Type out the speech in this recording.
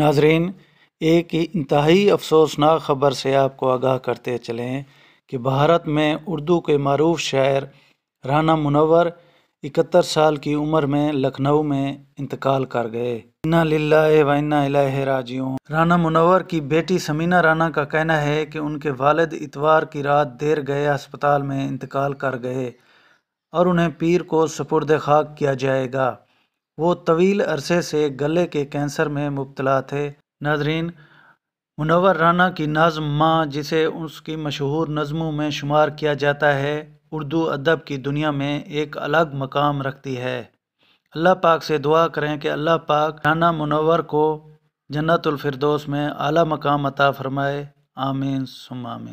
नाजरीन एक इंतहाई अफसोसनाक ख़बर से आपको आगाह करते चलें कि भारत में उर्दू के मरूफ शायर राना मुनवर इकहत्तर साल की उम्र में लखनऊ में इंतकाल कर गए इन्ना लिल्ला वन्ना राजियों राना मुनवर की बेटी समीना राना का कहना है कि उनके वालद इतवार की रात देर गए अस्पताल में इंतकाल कर गए और उन्हें पीर को सपुरद खाक किया जाएगा वो तवील अरसे से गले के कैंसर में मुबतला थे नाजरीन मुनवर राना की नज़म माँ जिसे उसकी मशहूर नज़मों में शुमार किया जाता है उर्दू अदब की दुनिया में एक अलग मकाम रखती है अल्लाह पाक से दुआ करें कि अल्लाह पाक राना मुनवर को जन्नतफरदोस में आला मकाम अता फ़रमाए आमीन सुमाम